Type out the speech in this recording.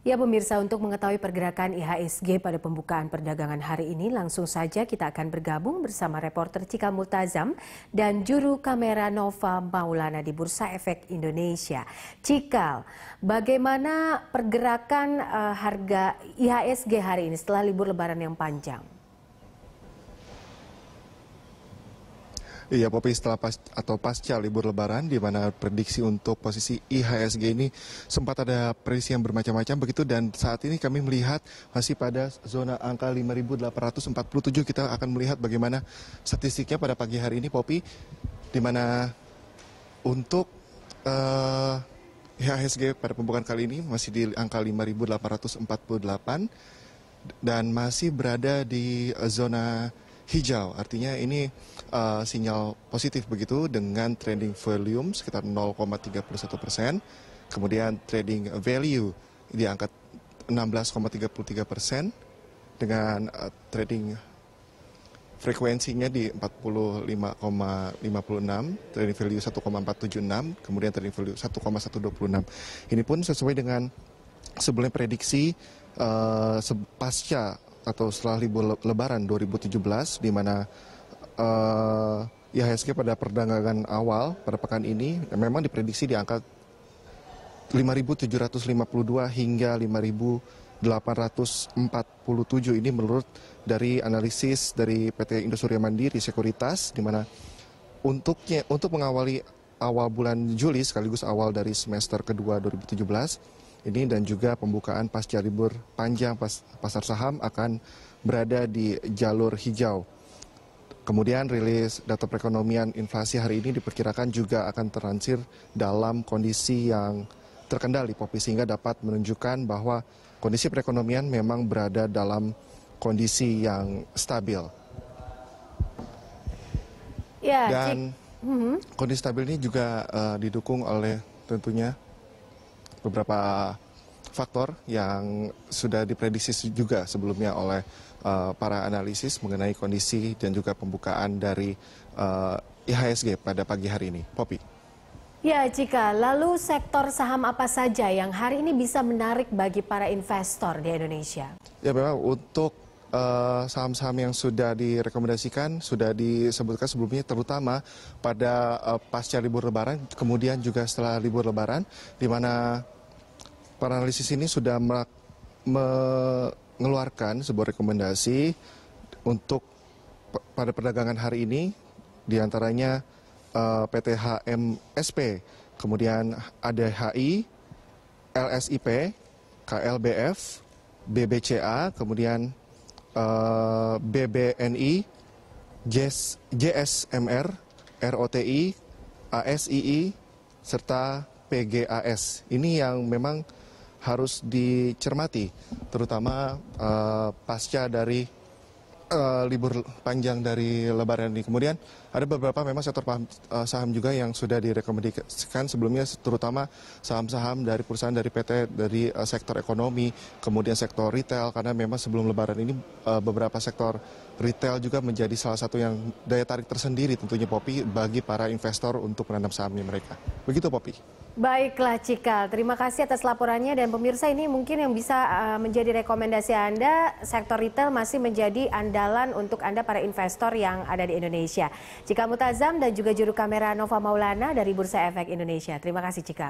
Ya pemirsa untuk mengetahui pergerakan IHSG pada pembukaan perdagangan hari ini langsung saja kita akan bergabung bersama reporter Cika Multazam dan juru kamera Nova Maulana di Bursa Efek Indonesia. Cikal, bagaimana pergerakan uh, harga IHSG hari ini setelah libur lebaran yang panjang? Iya, Popi setelah pas, atau pasca libur lebaran di mana prediksi untuk posisi IHSG ini sempat ada prediksi yang bermacam-macam begitu dan saat ini kami melihat masih pada zona angka 5847 kita akan melihat bagaimana statistiknya pada pagi hari ini Popi di mana untuk uh, eh, IHSG pada pembukaan kali ini masih di angka 5848 dan masih berada di zona hijau. Artinya ini uh, sinyal positif begitu dengan trading volume sekitar 0,31 persen. Kemudian trading value di angka 16,33 persen dengan uh, trading frekuensinya di 45,56, trading value 1,476, kemudian trading value 1,126. Ini pun sesuai dengan sebelumnya prediksi uh, pasca atau setelah libur lebaran 2017 di mana uh, eh, IHSG pada perdagangan awal pada pekan ini memang diprediksi di angka 5.752 hingga 5.847 ini menurut dari analisis dari PT Indosuria Mandiri Sekuritas di mana untuknya untuk mengawali awal bulan Juli sekaligus awal dari semester kedua 2017 ini dan juga pembukaan pasca libur panjang pas, pasar saham akan berada di jalur hijau. Kemudian rilis data perekonomian inflasi hari ini diperkirakan juga akan terlansir dalam kondisi yang terkendali Popi sehingga dapat menunjukkan bahwa kondisi perekonomian memang berada dalam kondisi yang stabil. Ya, Dan mhm. kondisi stabil ini juga uh, didukung oleh tentunya beberapa faktor yang sudah diprediksi juga sebelumnya oleh uh, para analisis mengenai kondisi dan juga pembukaan dari uh, eh, IHSG pada pagi hari ini. Poppy. Ya, Cika, lalu sektor saham apa saja yang hari ini bisa menarik bagi para investor di Indonesia? Ya, memang untuk Eh, saham-saham uh, yang sudah direkomendasikan sudah disebutkan sebelumnya terutama pada uh, pasca libur lebaran kemudian juga setelah libur lebaran di mana para analisis ini sudah mengeluarkan sebuah rekomendasi untuk pada perdagangan hari ini diantaranya uh, eh, PT HMSP kemudian ADHI LSIP KLBF BBCA kemudian Eh, BBNI, JS, JSMR, ROTI, ASII, serta PGAS. Ini yang memang harus dicermati, terutama eh, pasca dari Eh, libur panjang dari Lebaran ini. Kemudian ada beberapa memang sektor eh, saham juga yang sudah direkomendasikan sebelumnya, terutama saham-saham dari perusahaan dari PT dari eh, sektor ekonomi, kemudian sektor retail karena memang sebelum Lebaran ini beberapa sektor retail juga menjadi salah satu yang daya tarik tersendiri tentunya Popi bagi para investor untuk menanam sahamnya mereka. Begitu Popi. Baiklah Cika, terima kasih atas laporannya dan pemirsa ini mungkin yang bisa menjadi rekomendasi Anda sektor retail masih menjadi Anda andalan untuk Anda para investor yang ada di Indonesia. Cika Mutazam dan juga juru kamera Nova Maulana dari Bursa Efek Indonesia. Terima kasih Cika.